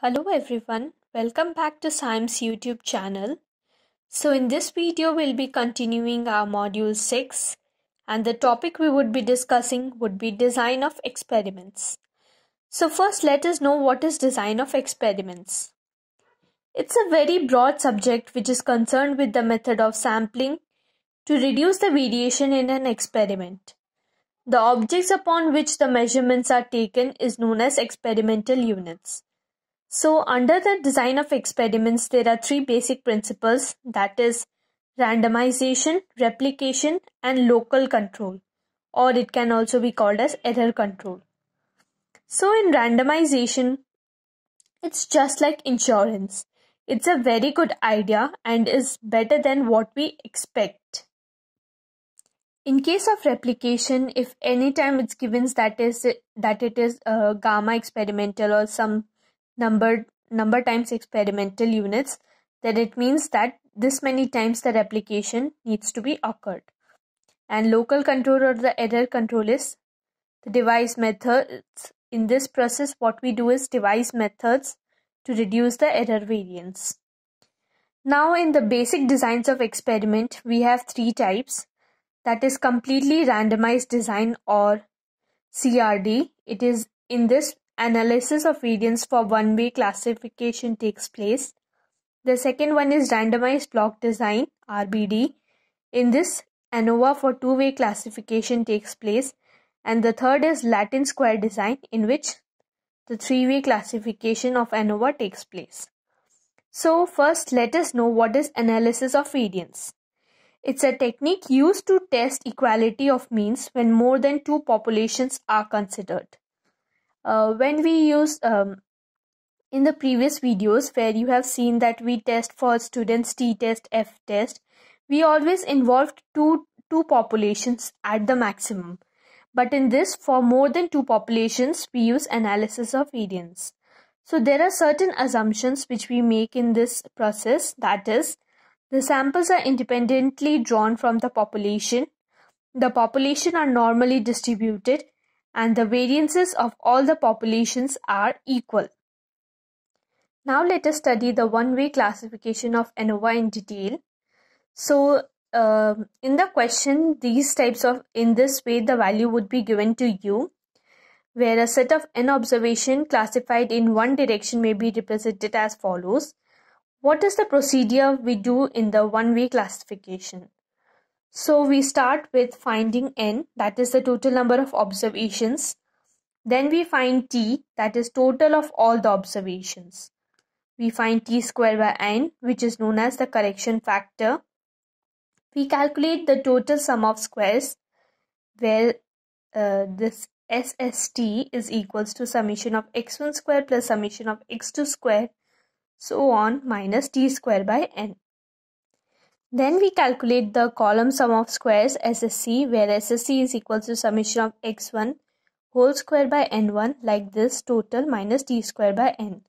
Hello everyone, welcome back to SIME's YouTube channel. So in this video we'll be continuing our module 6 and the topic we would be discussing would be design of experiments. So first let us know what is design of experiments. It's a very broad subject which is concerned with the method of sampling to reduce the variation in an experiment. The objects upon which the measurements are taken is known as experimental units. So under the design of experiments, there are three basic principles that is randomization, replication and local control or it can also be called as error control. So in randomization, it's just like insurance. It's a very good idea and is better than what we expect. In case of replication, if any time it's given that is that it is a gamma experimental or some number number times experimental units, then it means that this many times the replication needs to be occurred. And local control or the error control is the device methods. In this process, what we do is device methods to reduce the error variance. Now in the basic designs of experiment, we have three types. That is completely randomized design or CRD. It is in this Analysis of variance for one-way classification takes place. The second one is randomized block design (RBD). In this, ANOVA for two-way classification takes place, and the third is Latin square design, in which the three-way classification of ANOVA takes place. So first, let us know what is analysis of variance. It's a technique used to test equality of means when more than two populations are considered uh, when we use um, in the previous videos where you have seen that we test for students t test f test we always involved two two populations at the maximum but in this for more than two populations we use analysis of variance so there are certain assumptions which we make in this process that is the samples are independently drawn from the population the population are normally distributed and the variances of all the populations are equal. Now let us study the one-way classification of ANOVA in detail. So uh, in the question, these types of, in this way, the value would be given to you, where a set of n observation classified in one direction may be represented as follows. What is the procedure we do in the one-way classification? So we start with finding n that is the total number of observations. Then we find t that is total of all the observations. We find t squared by n which is known as the correction factor. We calculate the total sum of squares where uh, this SST is equals to summation of x1 square plus summation of x2 square so on minus t square by n. Then we calculate the column sum of squares SSC where SSC is equal to summation of x1 whole square by n1 like this total minus t square by n.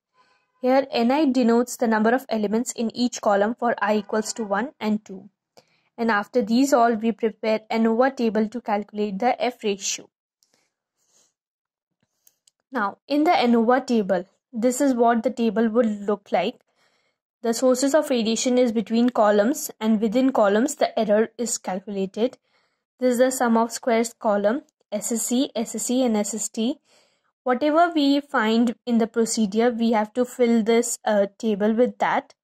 Here ni denotes the number of elements in each column for i equals to 1 and 2. And after these all we prepare an table to calculate the f ratio. Now in the ANOVA table this is what the table would look like the sources of radiation is between columns and within columns the error is calculated. This is the sum of squares column SSC, SSC and SST. Whatever we find in the procedure we have to fill this uh, table with that.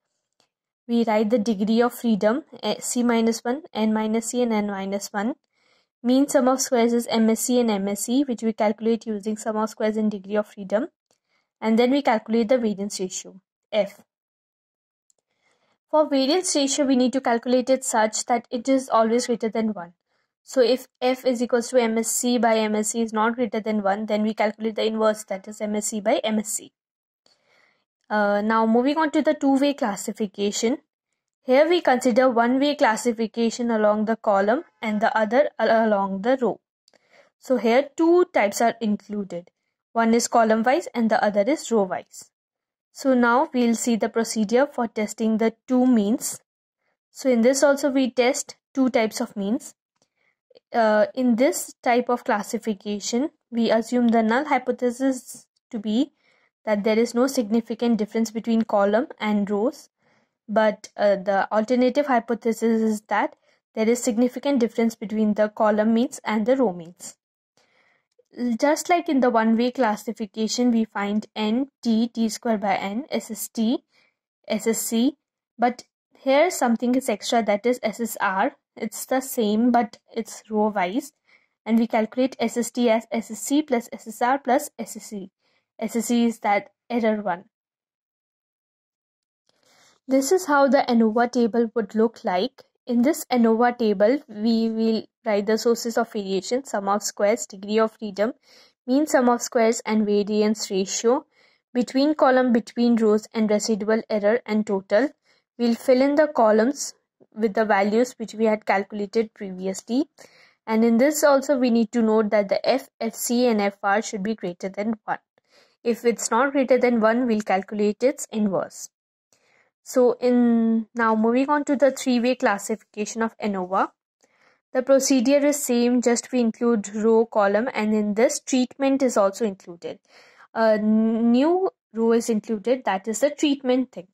We write the degree of freedom eh, C minus 1, N minus C and N minus 1. Mean sum of squares is MSC and MSC which we calculate using sum of squares and degree of freedom. And then we calculate the variance ratio F. For variance ratio, we need to calculate it such that it is always greater than 1. So if f is equals to MSC by MSC is not greater than 1, then we calculate the inverse that is MSC by MSC. Uh, now moving on to the two-way classification. Here we consider one-way classification along the column and the other along the row. So here two types are included. One is column-wise and the other is row-wise. So now we'll see the procedure for testing the two means. So in this also we test two types of means. Uh, in this type of classification, we assume the null hypothesis to be that there is no significant difference between column and rows. But uh, the alternative hypothesis is that there is significant difference between the column means and the row means. Just like in the one-way classification, we find n, t, t squared by n, SST, SSC, but here something is extra that is SSR. It's the same but it's row wise and we calculate SST as SSC plus SSR plus SSC. SSC is that error one. This is how the ANOVA table would look like in this ANOVA table, we will write the sources of variation, sum of squares, degree of freedom, mean sum of squares and variance ratio, between column, between rows and residual error and total. We'll fill in the columns with the values which we had calculated previously. And in this also we need to note that the f, fc and fr should be greater than 1. If it's not greater than 1, we'll calculate its inverse. So in now moving on to the three-way classification of ANOVA. The procedure is same, just we include row, column, and in this treatment is also included. A new row is included, that is the treatment thing.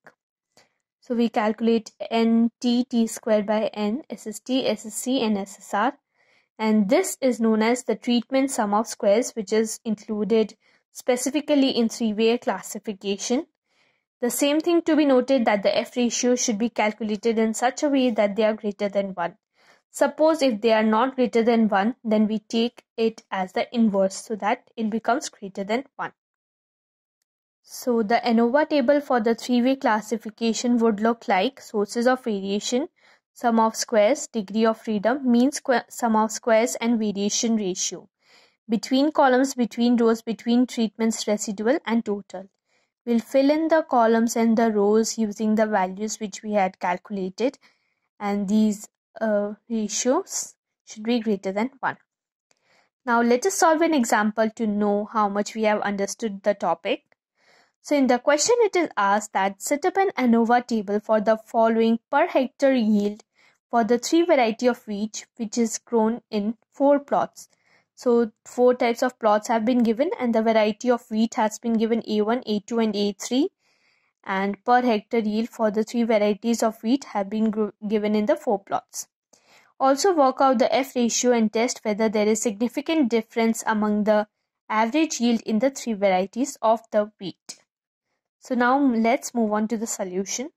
So we calculate N T T squared by N, SST, SSC, and SSR. And this is known as the treatment sum of squares, which is included specifically in three-way classification. The same thing to be noted that the F ratio should be calculated in such a way that they are greater than 1. Suppose if they are not greater than 1, then we take it as the inverse so that it becomes greater than 1. So the ANOVA table for the three-way classification would look like sources of variation, sum of squares, degree of freedom, mean sum of squares and variation ratio. Between columns, between rows, between treatments, residual and total. We'll fill in the columns and the rows using the values which we had calculated and these uh, ratios should be greater than 1. Now let us solve an example to know how much we have understood the topic. So in the question it is asked that set up an ANOVA table for the following per hectare yield for the three variety of wheat which is grown in four plots. So four types of plots have been given and the variety of wheat has been given A1, A2 and A3 and per hectare yield for the three varieties of wheat have been given in the four plots. Also work out the F ratio and test whether there is significant difference among the average yield in the three varieties of the wheat. So now let's move on to the solution.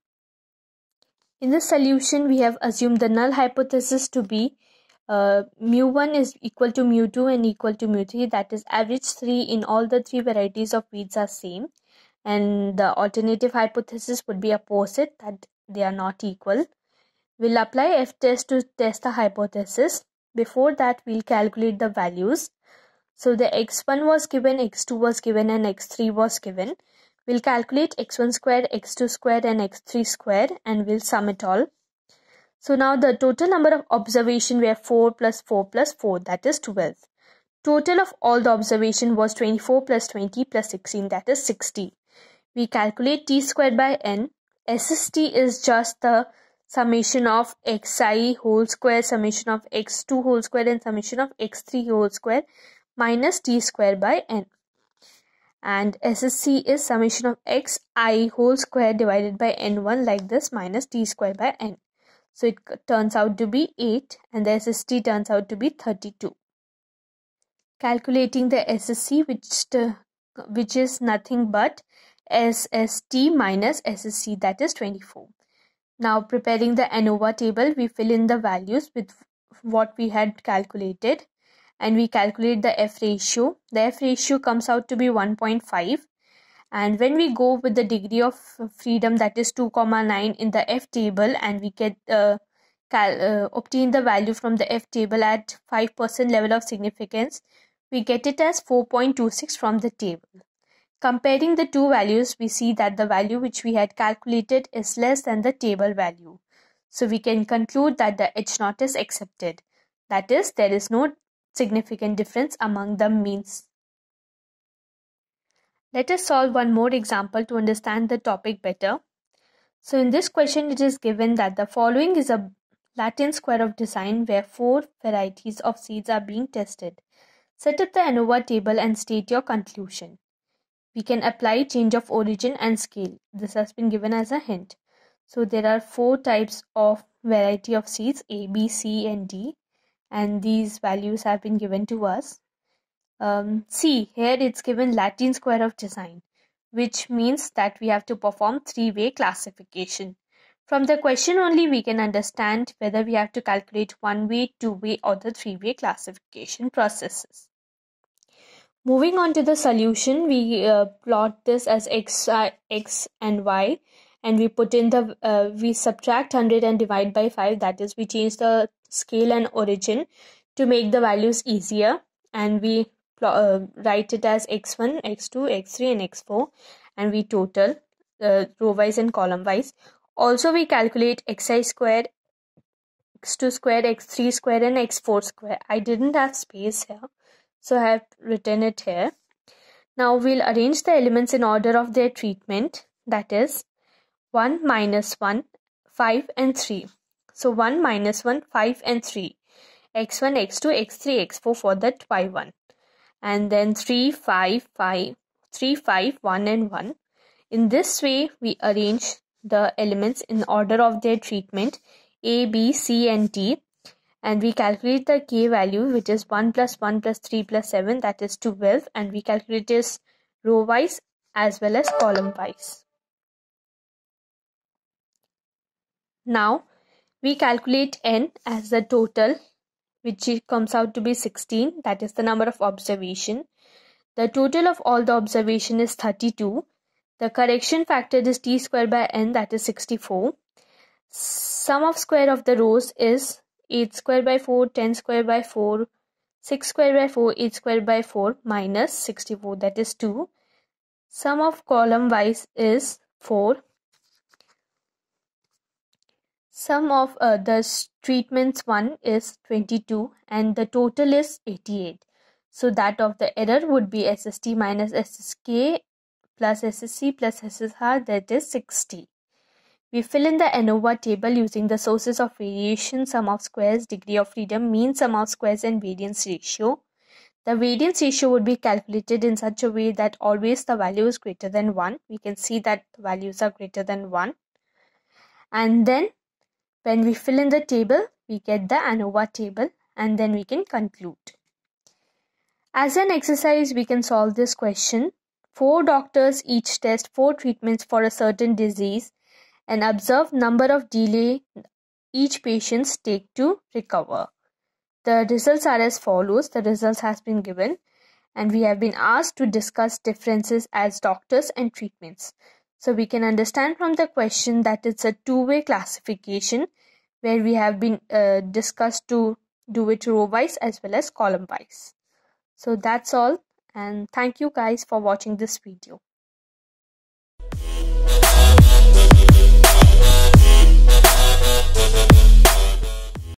In the solution, we have assumed the null hypothesis to be uh, mu1 is equal to mu2 and equal to mu3 that is average 3 in all the three varieties of weeds are same and the alternative hypothesis would be opposite that they are not equal we'll apply f test to test the hypothesis before that we'll calculate the values so the x1 was given x2 was given and x3 was given we'll calculate x1 squared x2 squared and x3 squared and we'll sum it all so now the total number of observation were 4 plus 4 plus 4 that is 12. Total of all the observation was 24 plus 20 plus 16 that is 60. We calculate t squared by n. SST is just the summation of xi whole square, summation of x2 whole square and summation of x3 whole square minus t squared by n. And SSC is summation of xi whole square divided by n1 like this minus t squared by n. So it turns out to be 8 and the SST turns out to be 32. Calculating the SSC which, uh, which is nothing but SST minus SSC that is 24. Now preparing the ANOVA table we fill in the values with what we had calculated and we calculate the F ratio. The F ratio comes out to be 1.5 and when we go with the degree of freedom that is 2 comma 9 in the f table and we get uh, cal- uh, obtain the value from the f table at 5% level of significance we get it as 4.26 from the table comparing the two values we see that the value which we had calculated is less than the table value so we can conclude that the h naught is accepted that is there is no significant difference among the means let us solve one more example to understand the topic better. So in this question, it is given that the following is a Latin square of design where four varieties of seeds are being tested. Set up the ANOVA table and state your conclusion. We can apply change of origin and scale. This has been given as a hint. So there are four types of variety of seeds A, B, C and D and these values have been given to us. Um, see, here it's given Latin square of design, which means that we have to perform three-way classification. From the question only, we can understand whether we have to calculate one-way, two-way or the three-way classification processes. Moving on to the solution, we uh, plot this as x, uh, x and y and we put in the, uh, we subtract 100 and divide by 5. That is, we change the scale and origin to make the values easier and we uh, write it as x1, x2, x3 and x4 and we total uh, row wise and column wise. Also we calculate xi squared, x2 squared, x3 squared and x4 squared. I didn't have space here so I have written it here. Now we'll arrange the elements in order of their treatment that is 1 minus 1, 5 and 3. So 1 minus 1, 5 and 3, x1, x2, x3, x4 for that y1 and then 3 5 5 3 5 1 and 1 in this way we arrange the elements in order of their treatment a b c and d and we calculate the k value which is 1 plus 1 plus 3 plus 7 that is 12 and we calculate this row wise as well as column wise. Now we calculate n as the total which comes out to be 16 that is the number of observation the total of all the observation is 32 the correction factor is t squared by n that is 64 sum of square of the rows is 8 squared by 4 10 squared by 4 6 squared by 4 8 squared by 4 minus 64 that is 2 sum of column wise is 4 Sum of uh, the treatments one is 22 and the total is 88. So that of the error would be SST minus SSK plus SSC plus SSR that is 60. We fill in the ANOVA table using the sources of variation, sum of squares, degree of freedom, mean sum of squares and variance ratio. The variance ratio would be calculated in such a way that always the value is greater than 1. We can see that the values are greater than 1. And then when we fill in the table, we get the ANOVA table and then we can conclude. As an exercise, we can solve this question. Four doctors each test four treatments for a certain disease and observe number of delay each patients take to recover. The results are as follows. The results has been given and we have been asked to discuss differences as doctors and treatments. So we can understand from the question that it's a two-way classification where we have been uh, discussed to do it row-wise as well as column-wise. So that's all and thank you guys for watching this video.